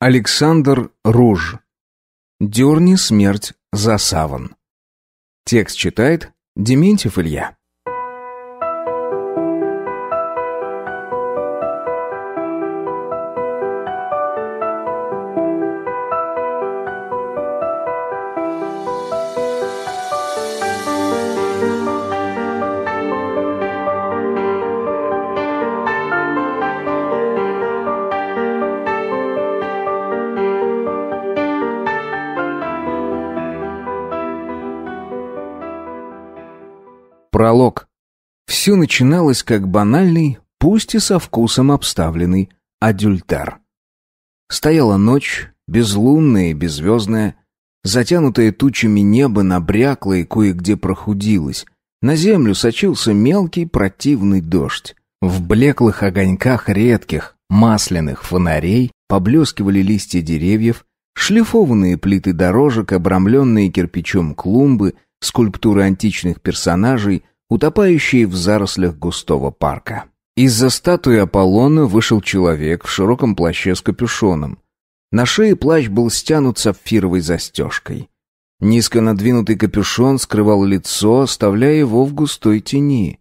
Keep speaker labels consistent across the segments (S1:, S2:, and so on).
S1: Александр Руж. «Дерни смерть за саван». Текст читает Дементьев Илья. Пролог. Все начиналось как банальный, пусть и со вкусом обставленный, адюльтер. Стояла ночь, безлунная и беззвездная, затянутое тучами небо набрякло и кое-где прохудилось. На землю сочился мелкий противный дождь. В блеклых огоньках редких, масляных фонарей поблескивали листья деревьев, шлифованные плиты дорожек, обрамленные кирпичом клумбы — скульптуры античных персонажей, утопающие в зарослях густого парка. Из-за статуи Аполлона вышел человек в широком плаще с капюшоном. На шее плащ был стянут сапфировой застежкой. Низко надвинутый капюшон скрывал лицо, оставляя его в густой тени.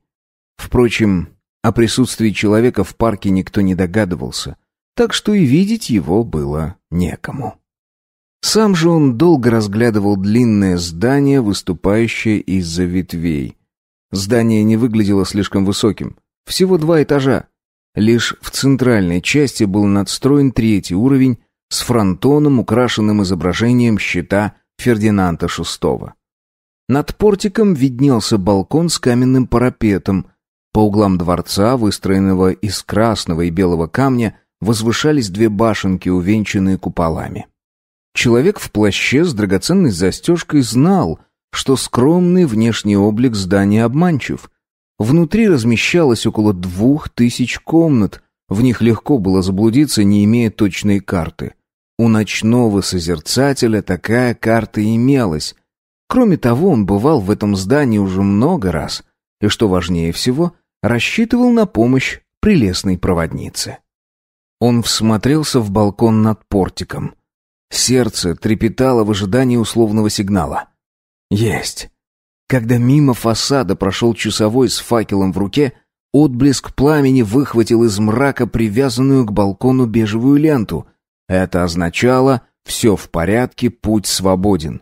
S1: Впрочем, о присутствии человека в парке никто не догадывался, так что и видеть его было некому. Сам же он долго разглядывал длинное здание, выступающее из-за ветвей. Здание не выглядело слишком высоким. Всего два этажа. Лишь в центральной части был надстроен третий уровень с фронтоном, украшенным изображением щита Фердинанда VI. Над портиком виднелся балкон с каменным парапетом. По углам дворца, выстроенного из красного и белого камня, возвышались две башенки, увенчанные куполами. Человек в плаще с драгоценной застежкой знал, что скромный внешний облик здания обманчив. Внутри размещалось около двух тысяч комнат, в них легко было заблудиться, не имея точной карты. У ночного созерцателя такая карта имелась. Кроме того, он бывал в этом здании уже много раз, и, что важнее всего, рассчитывал на помощь прелестной проводницы. Он всмотрелся в балкон над портиком. Сердце трепетало в ожидании условного сигнала. «Есть!» Когда мимо фасада прошел часовой с факелом в руке, отблеск пламени выхватил из мрака привязанную к балкону бежевую ленту. Это означало «все в порядке, путь свободен».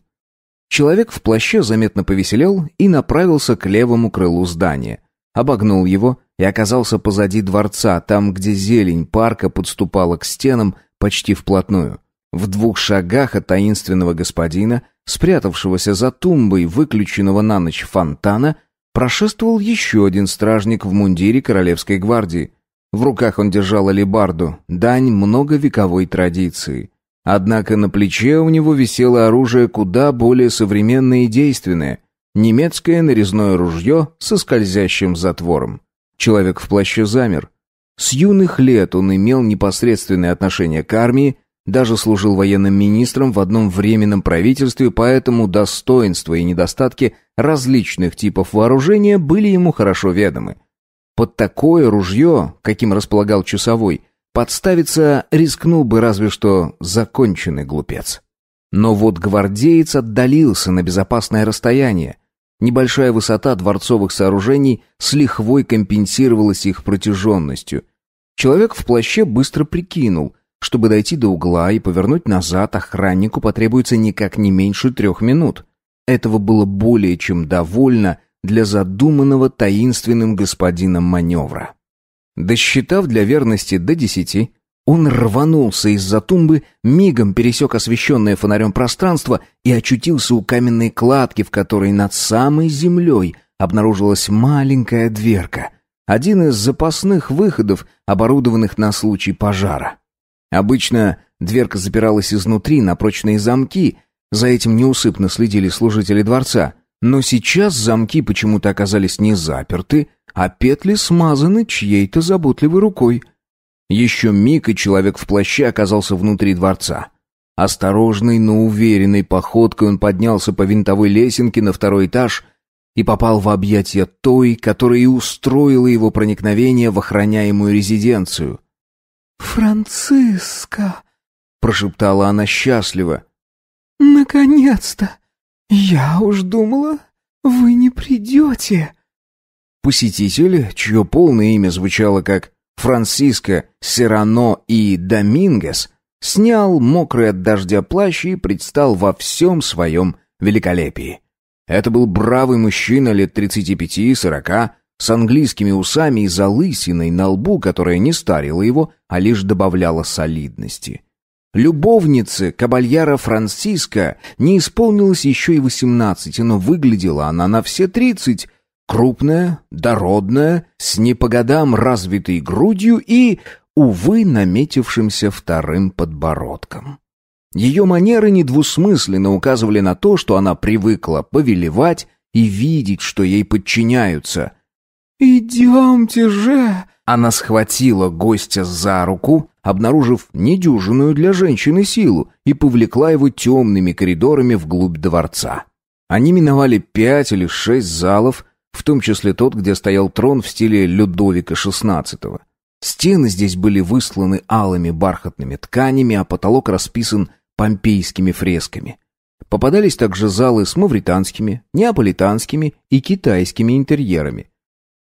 S1: Человек в плаще заметно повеселел и направился к левому крылу здания. Обогнул его и оказался позади дворца, там, где зелень парка подступала к стенам почти вплотную в двух шагах от таинственного господина, спрятавшегося за тумбой выключенного на ночь фонтана, прошествовал еще один стражник в мундире королевской гвардии. В руках он держал алебарду, дань многовековой традиции. Однако на плече у него висело оружие куда более современное и действенное — немецкое нарезное ружье со скользящим затвором. Человек в плаще замер. С юных лет он имел непосредственное отношение к армии, даже служил военным министром в одном временном правительстве, поэтому достоинства и недостатки различных типов вооружения были ему хорошо ведомы. Под такое ружье, каким располагал часовой, подставиться рискнул бы разве что законченный глупец. Но вот гвардеец отдалился на безопасное расстояние. Небольшая высота дворцовых сооружений с лихвой компенсировалась их протяженностью. Человек в плаще быстро прикинул – чтобы дойти до угла и повернуть назад, охраннику потребуется никак не меньше трех минут. Этого было более чем довольно для задуманного таинственным господином маневра. Досчитав для верности до десяти, он рванулся из-за тумбы, мигом пересек освещенное фонарем пространство и очутился у каменной кладки, в которой над самой землей обнаружилась маленькая дверка, один из запасных выходов, оборудованных на случай пожара. Обычно дверка запиралась изнутри на прочные замки, за этим неусыпно следили служители дворца. Но сейчас замки почему-то оказались не заперты, а петли смазаны чьей-то заботливой рукой. Еще миг, и человек в плаще оказался внутри дворца. Осторожной, но уверенной походкой он поднялся по винтовой лесенке на второй этаж и попал в объятия той, которая и устроила его проникновение в охраняемую резиденцию.
S2: «Франциска!»
S1: — прошептала она счастливо.
S2: «Наконец-то! Я уж думала, вы не придете!»
S1: Посетитель, чье полное имя звучало как Франциско Серано и Домингес, снял мокрый от дождя плащ и предстал во всем своем великолепии. Это был бравый мужчина лет 35-40, с английскими усами и залысиной на лбу, которая не старила его, а лишь добавляла солидности. Любовнице кабальяра Франциска не исполнилось еще и восемнадцати, но выглядела она на все тридцать, крупная, дородная, с не по годам развитой грудью и, увы, наметившимся вторым подбородком. Ее манеры недвусмысленно указывали на то, что она привыкла повелевать и видеть, что ей подчиняются.
S2: «Идемте же!»
S1: Она схватила гостя за руку, обнаружив недюжинную для женщины силу, и повлекла его темными коридорами вглубь дворца. Они миновали пять или шесть залов, в том числе тот, где стоял трон в стиле Людовика XVI. Стены здесь были высланы алыми бархатными тканями, а потолок расписан помпейскими фресками. Попадались также залы с мавританскими, неаполитанскими и китайскими интерьерами –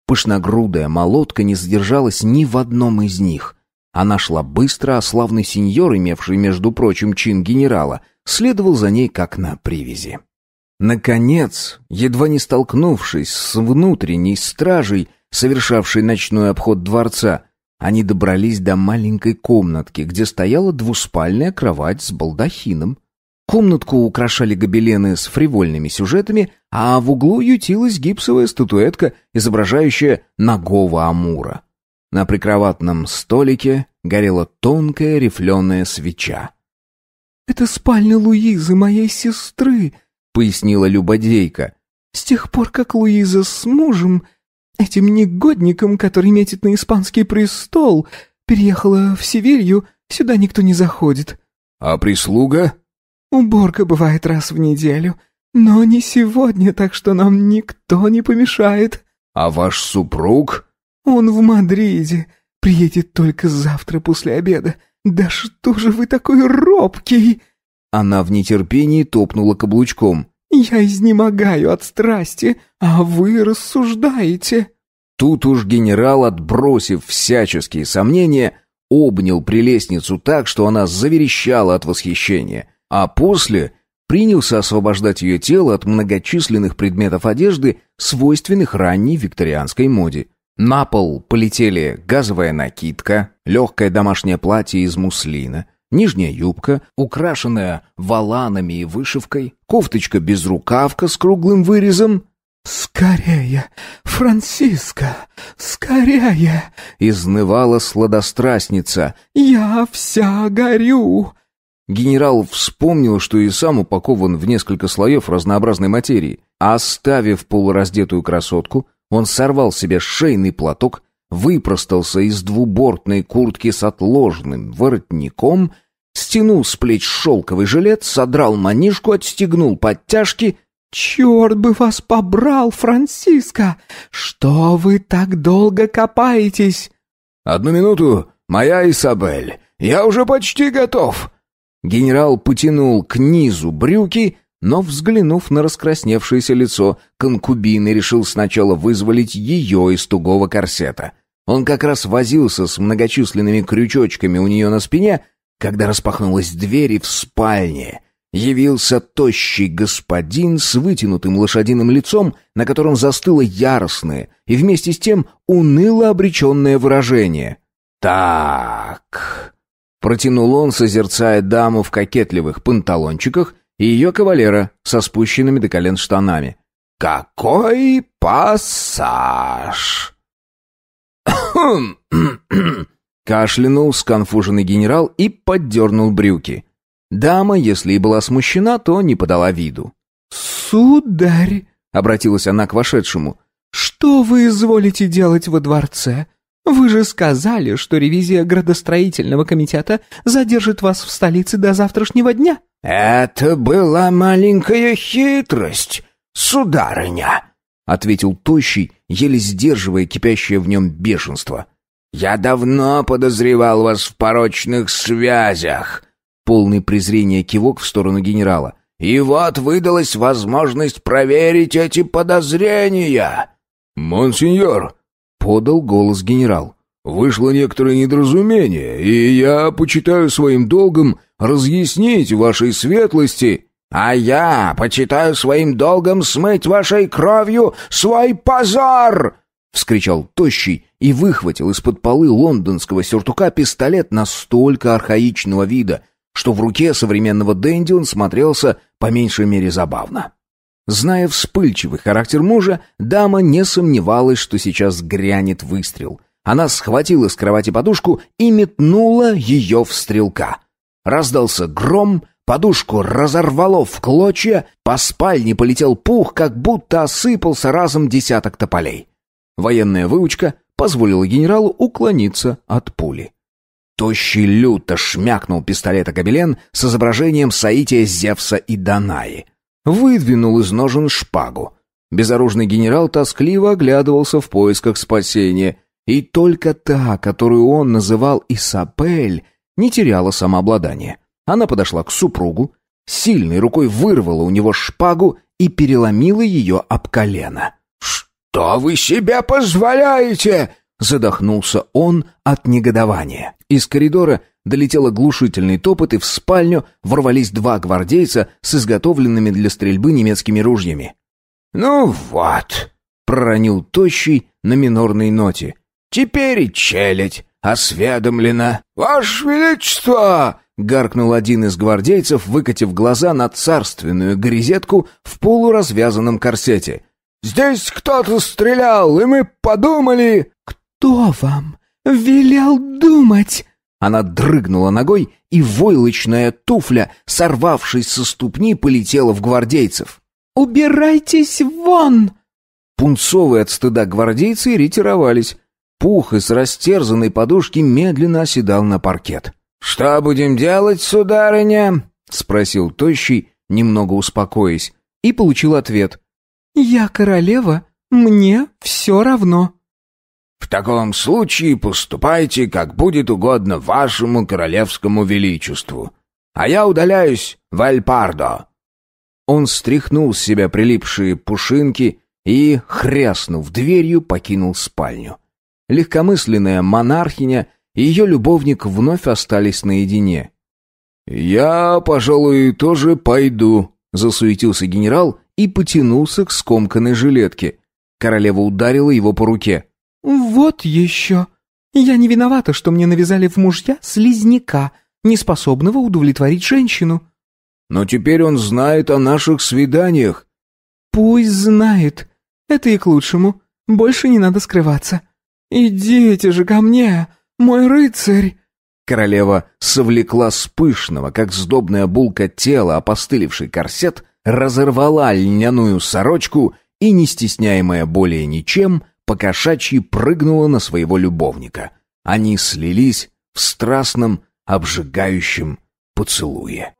S1: Пышногрудая молотка не задержалась ни в одном из них. Она шла быстро, а славный сеньор, имевший, между прочим, чин генерала, следовал за ней как на привязи. Наконец, едва не столкнувшись с внутренней стражей, совершавшей ночной обход дворца, они добрались до маленькой комнатки, где стояла двуспальная кровать с балдахином. Комнатку украшали гобелены с фривольными сюжетами, а в углу ютилась гипсовая статуэтка, изображающая ногого амура. На прикроватном столике горела тонкая рифленая свеча.
S2: «Это спальня Луизы, моей сестры»,
S1: — пояснила Любодейка.
S2: «С тех пор, как Луиза с мужем, этим негодником, который метит на испанский престол, переехала в Севилью, сюда никто не заходит».
S1: «А прислуга?»
S2: Уборка бывает раз в неделю, но не
S1: сегодня,
S2: так что нам никто не помешает».
S1: «А ваш супруг?»
S2: «Он в Мадриде. Приедет только завтра после обеда. Да что же вы такой
S1: робкий?» Она в нетерпении топнула каблучком.
S2: «Я изнемогаю
S1: от страсти, а вы рассуждаете». Тут уж генерал, отбросив всяческие сомнения, обнял прелестницу так, что она заверещала от восхищения а после принялся освобождать ее тело от многочисленных предметов одежды, свойственных ранней викторианской моде. На пол полетели газовая накидка, легкое домашнее платье из муслина, нижняя юбка, украшенная валанами и вышивкой, кофточка-безрукавка с круглым вырезом
S2: — «Скорее, Франциско, скорее!»
S1: — изнывала сладострастница.
S2: «Я вся горю!
S1: Генерал вспомнил, что и сам упакован в несколько слоев разнообразной материи. Оставив полураздетую красотку, он сорвал себе шейный платок, выпростался из двубортной куртки с отложенным воротником, стянул с плеч шелковый жилет, содрал манишку, отстегнул подтяжки. «Черт
S2: бы вас побрал, Франциско! Что вы так долго
S1: копаетесь?» «Одну минуту, моя Исабель, я уже почти готов!» Генерал потянул к низу брюки, но, взглянув на раскрасневшееся лицо, конкубины решил сначала вызволить ее из тугого корсета. Он как раз возился с многочисленными крючочками у нее на спине, когда распахнулась дверь и в спальне явился тощий господин с вытянутым лошадиным лицом, на котором застыло яростное и вместе с тем уныло обреченное выражение. «Так...» Протянул он, созерцая даму в кокетливых панталончиках и ее кавалера со спущенными до колен штанами. «Какой пассаж!» Кашлянул сконфуженный генерал и поддернул брюки. Дама, если и была смущена, то не подала виду.
S2: «Сударь!»
S1: — обратилась она к вошедшему.
S2: «Что вы изволите делать во дворце? Вы же сказали, что ревизия градостроительного комитета задержит вас в столице до завтрашнего дня.
S1: Это была маленькая хитрость, сударыня, ответил тощий, еле сдерживая кипящее в нем бешенство. Я давно подозревал вас в порочных связях. Полный презрения кивок в сторону генерала. И вот выдалась возможность проверить эти подозрения. Монсеньор, подал голос генерал. «Вышло некоторое недоразумение, и я почитаю своим долгом разъяснить вашей светлости...» «А я почитаю своим долгом смыть вашей кровью свой позор!» — вскричал тощий и выхватил из-под полы лондонского сюртука пистолет настолько архаичного вида, что в руке современного Дэнди он смотрелся по меньшей мере забавно. Зная вспыльчивый характер мужа, дама не сомневалась, что сейчас грянет выстрел. Она схватила с кровати подушку и метнула ее в стрелка. Раздался гром, подушку разорвало в клочья, по спальне полетел пух, как будто осыпался разом десяток тополей. Военная выучка позволила генералу уклониться от пули. Тощий люто шмякнул пистолета Гобелен с изображением соития Зевса и Данаи — выдвинул из ножен шпагу. Безоружный генерал тоскливо оглядывался в поисках спасения, и только та, которую он называл Исапель, не теряла самообладание. Она подошла к супругу, сильной рукой вырвала у него шпагу и переломила ее об колено. «Что вы себе позволяете?» задохнулся он от негодования. Из коридора долетел оглушительный топот, и в спальню ворвались два гвардейца с изготовленными для стрельбы немецкими ружьями. «Ну вот», — проронил тощий на минорной ноте, — «теперь и челядь осведомлена». «Ваше Величество!» — гаркнул один из гвардейцев, выкатив глаза на царственную грезетку в полуразвязанном корсете.
S2: «Здесь кто-то стрелял, и мы подумали...» «Кто
S1: вам велел думать!» Она дрыгнула ногой, и войлочная туфля, сорвавшись со ступни, полетела в гвардейцев. «Убирайтесь вон!» Пунцовые от стыда гвардейцы ретировались. Пух из растерзанной подушки медленно оседал на паркет. «Что будем делать, сударыня?» — спросил Тощий, немного успокоясь, и получил ответ.
S2: «Я королева, мне все равно».
S1: В таком случае поступайте, как будет угодно вашему королевскому величеству. А я удаляюсь в Альпардо». Он стряхнул с себя прилипшие пушинки и, хряснув дверью, покинул спальню. Легкомысленная монархиня и ее любовник вновь остались наедине. «Я, пожалуй, тоже пойду», — засуетился генерал и потянулся к скомканной жилетке. Королева ударила его по руке.
S2: «Вот еще! Я не виновата, что мне навязали в мужья слизняка, неспособного удовлетворить
S1: женщину». «Но теперь он знает о наших свиданиях».
S2: «Пусть знает. Это и к лучшему. Больше не надо скрываться. Идите же ко мне, мой рыцарь!»
S1: Королева совлекла с пышного, как сдобная булка тела, опостылевший корсет, разорвала льняную сорочку и, не стесняемая более ничем, покошачьи прыгнула на своего любовника. Они слились в страстном, обжигающем поцелуе.